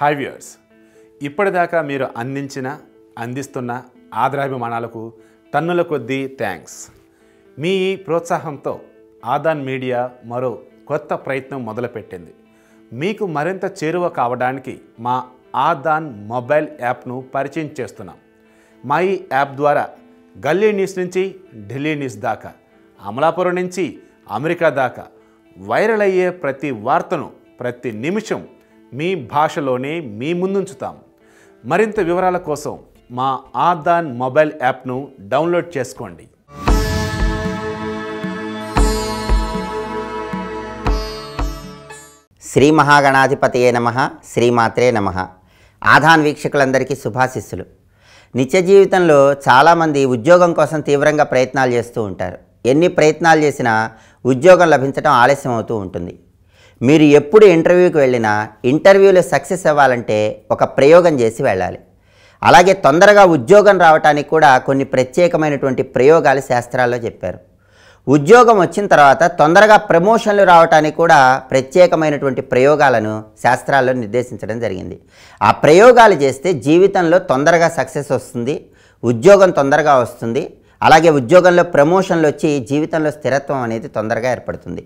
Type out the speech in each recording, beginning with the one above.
hi viewers ఇప్పటిదాకా మీరు అందించిన అందిస్తున్న ఆదరాభిమానాలకు తన్నుల కొద్దీ థ్యాంక్స్ మీ ప్రోత్సాహంతో ఆదాన్ మీడియా మరో కొత్త ప్రయత్నం మొదలుపెట్టింది మీకు మరింత చేరువ కావడానికి మా ఆదాన్ మొబైల్ యాప్ను పరిచయం చేస్తున్నాం మా ఈ యాప్ ద్వారా గల్లీ న్యూస్ నుంచి ఢిల్లీ న్యూస్ దాకా అమలాపురం నుంచి అమెరికా దాకా వైరల్ అయ్యే ప్రతి వార్తను ప్రతి నిమిషం మీ భాషలోనే మీ ముందుంచుతాం మరింత వివరాల కోసం మా ఆదాన్ మొబైల్ యాప్ను డౌన్లోడ్ చేసుకోండి శ్రీ మహాగణాధిపతియే నమ శ్రీమాత్రే నమ ఆధాన్ వీక్షకులందరికీ శుభాశిస్సులు నిత్య జీవితంలో చాలామంది ఉద్యోగం కోసం తీవ్రంగా ప్రయత్నాలు చేస్తూ ఉంటారు ఎన్ని ప్రయత్నాలు చేసినా ఉద్యోగం లభించడం ఆలస్యం అవుతూ ఉంటుంది మీరు ఎప్పుడు ఇంటర్వ్యూకి వెళ్ళినా ఇంటర్వ్యూలో సక్సెస్ అవ్వాలంటే ఒక ప్రయోగం చేసి వెళ్ళాలి అలాగే తొందరగా ఉద్యోగం రావడానికి కూడా కొన్ని ప్రత్యేకమైనటువంటి ప్రయోగాలు శాస్త్రాల్లో చెప్పారు ఉద్యోగం వచ్చిన తర్వాత తొందరగా ప్రమోషన్లు రావటానికి కూడా ప్రత్యేకమైనటువంటి ప్రయోగాలను శాస్త్రాల్లో నిర్దేశించడం జరిగింది ఆ ప్రయోగాలు చేస్తే జీవితంలో తొందరగా సక్సెస్ వస్తుంది ఉద్యోగం తొందరగా వస్తుంది అలాగే ఉద్యోగంలో ప్రమోషన్లు వచ్చి జీవితంలో స్థిరత్వం అనేది తొందరగా ఏర్పడుతుంది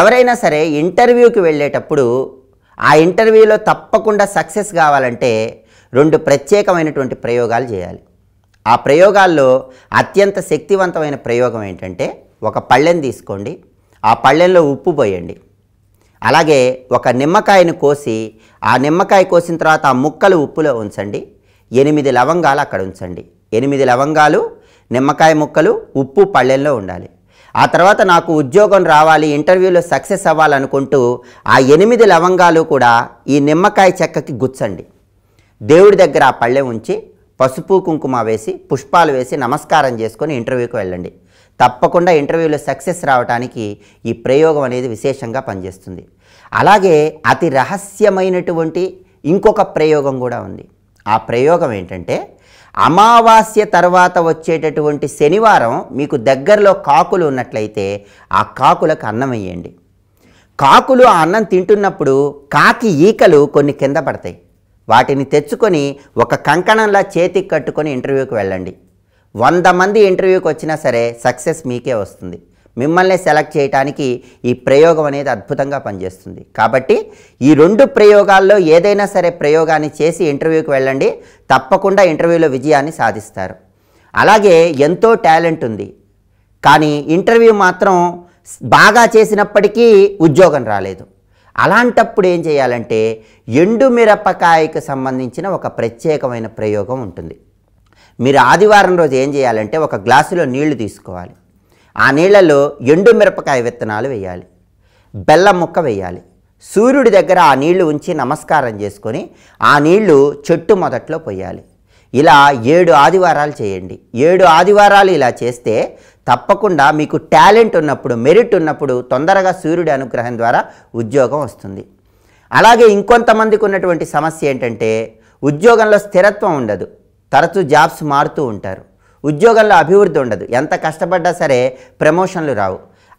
ఎవరైనా సరే ఇంటర్వ్యూకి వెళ్ళేటప్పుడు ఆ ఇంటర్వ్యూలో తప్పకుండా సక్సెస్ కావాలంటే రెండు ప్రత్యేకమైనటువంటి ప్రయోగాలు చేయాలి ఆ ప్రయోగాల్లో అత్యంత శక్తివంతమైన ప్రయోగం ఏంటంటే ఒక పళ్ళెం తీసుకోండి ఆ పళ్ళెంలో ఉప్పు పోయండి అలాగే ఒక నిమ్మకాయను కోసి ఆ నిమ్మకాయ కోసిన తర్వాత ఆ ముక్కలు ఉప్పులో ఉంచండి ఎనిమిది లవంగాలు అక్కడ ఉంచండి ఎనిమిది లవంగాలు నిమ్మకాయ ముక్కలు ఉప్పు పళ్ళెంలో ఉండాలి ఆ తర్వాత నాకు ఉద్యోగం రావాలి ఇంటర్వ్యూలో సక్సెస్ అవ్వాలనుకుంటూ ఆ ఎనిమిది లవంగాలు కూడా ఈ నిమ్మకాయ చెక్కకి గుచ్చండి దేవుడి దగ్గర ఆ పళ్ళె ఉంచి పసుపు కుంకుమ వేసి పుష్పాలు వేసి నమస్కారం చేసుకొని ఇంటర్వ్యూకి వెళ్ళండి తప్పకుండా ఇంటర్వ్యూలో సక్సెస్ రావడానికి ఈ ప్రయోగం అనేది విశేషంగా పనిచేస్తుంది అలాగే అతి రహస్యమైనటువంటి ఇంకొక ప్రయోగం కూడా ఉంది ఆ ప్రయోగం ఏంటంటే అమావాస్య తర్వాత వచ్చేటటువంటి శనివారం మీకు దగ్గరలో కాకులు ఉన్నట్లయితే ఆ కాకులకు అన్నం వేయండి కాకులు ఆ అన్నం తింటున్నప్పుడు కాకి ఈకలు కొన్ని కింద పడతాయి వాటిని తెచ్చుకొని ఒక కంకణంలా చేతికి కట్టుకొని ఇంటర్వ్యూకి వెళ్ళండి వంద మంది ఇంటర్వ్యూకి వచ్చినా సరే సక్సెస్ మీకే వస్తుంది మిమ్మల్ని సెలెక్ట్ చేయడానికి ఈ ప్రయోగం అనేది అద్భుతంగా పనిచేస్తుంది కాబట్టి ఈ రెండు ప్రయోగాల్లో ఏదైనా సరే ప్రయోగాన్ని చేసి ఇంటర్వ్యూకి వెళ్ళండి తప్పకుండా ఇంటర్వ్యూలో విజయాన్ని సాధిస్తారు అలాగే ఎంతో టాలెంట్ ఉంది కానీ ఇంటర్వ్యూ మాత్రం బాగా చేసినప్పటికీ ఉద్యోగం రాలేదు అలాంటప్పుడు ఏం చేయాలంటే ఎండు మిరపకాయకు సంబంధించిన ఒక ప్రత్యేకమైన ప్రయోగం ఉంటుంది మీరు ఆదివారం రోజు ఏం చేయాలంటే ఒక గ్లాసులో నీళ్లు తీసుకోవాలి ఆ నీళ్లలో ఎండు మిరపకాయ విత్తనాలు వేయాలి బెల్లం ముక్క వేయాలి సూర్యుడి దగ్గర ఆ నీళ్లు ఉంచి నమస్కారం చేసుకొని ఆ నీళ్లు చెట్టు మొదట్లో పోయాలి ఇలా ఏడు ఆదివారాలు చేయండి ఏడు ఆదివారాలు ఇలా చేస్తే తప్పకుండా మీకు టాలెంట్ ఉన్నప్పుడు మెరిట్ ఉన్నప్పుడు తొందరగా సూర్యుడి అనుగ్రహం ద్వారా ఉద్యోగం వస్తుంది అలాగే ఇంకొంతమందికి ఉన్నటువంటి సమస్య ఏంటంటే ఉద్యోగంలో స్థిరత్వం ఉండదు తరచూ జాబ్స్ మారుతూ ఉంటారు ఉద్యోగంలో అభివృద్ధి ఉండదు ఎంత కష్టపడ్డా సరే ప్రమోషన్లు రావు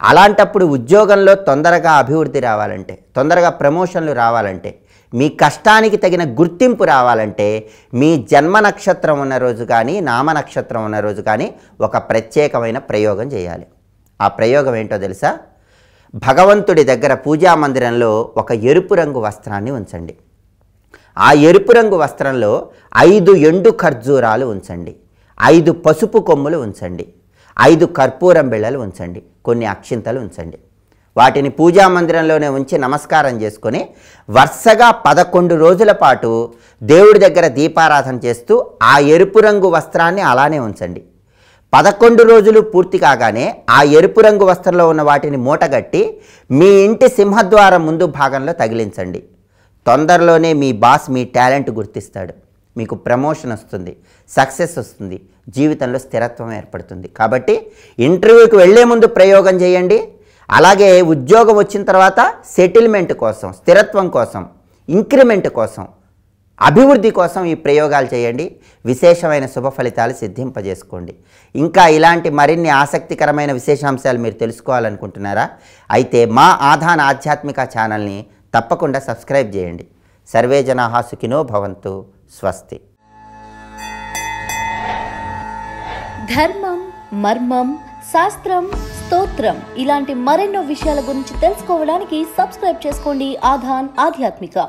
అలాంటప్పుడు ఉద్యోగంలో తొందరగా అభివృద్ధి రావాలంటే తొందరగా ప్రమోషన్లు రావాలంటే మీ కష్టానికి తగిన గుర్తింపు రావాలంటే మీ జన్మ నక్షత్రం ఉన్న రోజు కానీ నామ నక్షత్రం ఉన్న రోజు కానీ ఒక ప్రత్యేకమైన ప్రయోగం చేయాలి ఆ ప్రయోగం ఏంటో తెలుసా భగవంతుడి దగ్గర పూజా మందిరంలో ఒక ఎరుపు రంగు వస్త్రాన్ని ఉంచండి ఆ ఎరుపు రంగు వస్త్రంలో ఐదు ఎండు ఖర్జూరాలు ఉంచండి ఐదు పసుపు కొమ్ములు ఉంచండి ఐదు కర్పూరం బిళ్ళలు ఉంచండి కొన్ని అక్షింతలు ఉంచండి వాటిని పూజా మందిరంలోనే ఉంచి నమస్కారం చేసుకొని వరుసగా పదకొండు రోజుల పాటు దేవుడి దగ్గర దీపారాధన చేస్తూ ఆ ఎరుపు రంగు వస్త్రాన్ని అలానే ఉంచండి పదకొండు రోజులు పూర్తి కాగానే ఆ ఎరుపు రంగు వస్త్రంలో ఉన్న వాటిని మూటగట్టి మీ ఇంటి సింహద్వారం ముందు భాగంలో తగిలించండి తొందరలోనే మీ బాస్ మీ టాలెంట్ గుర్తిస్తాడు మీకు ప్రమోషన్ వస్తుంది సక్సెస్ వస్తుంది జీవితంలో స్థిరత్వం ఏర్పడుతుంది కాబట్టి ఇంటర్వ్యూకి వెళ్లే ముందు ప్రయోగం చేయండి అలాగే ఉద్యోగం వచ్చిన తర్వాత సెటిల్మెంట్ కోసం స్థిరత్వం కోసం ఇంక్రిమెంట్ కోసం అభివృద్ధి కోసం ఈ ప్రయోగాలు చేయండి విశేషమైన శుభ ఫలితాలు సిద్ధింపజేసుకోండి ఇంకా ఇలాంటి మరిన్ని ఆసక్తికరమైన విశేషాంశాలు మీరు తెలుసుకోవాలనుకుంటున్నారా అయితే మా ఆధాన ఆధ్యాత్మిక ఛానల్ని తప్పకుండా సబ్స్క్రైబ్ చేయండి సర్వే జనాహాసుకినో సుఖినో భవంతు స్వస్తి ధర్మం మర్మం శాస్త్రం స్తోత్రం ఇలాంటి మరెన్నో విషయాల గురించి తెలుసుకోవడానికి సబ్స్క్రైబ్ చేసుకోండి ఆధాన్ ఆధ్యాత్మిక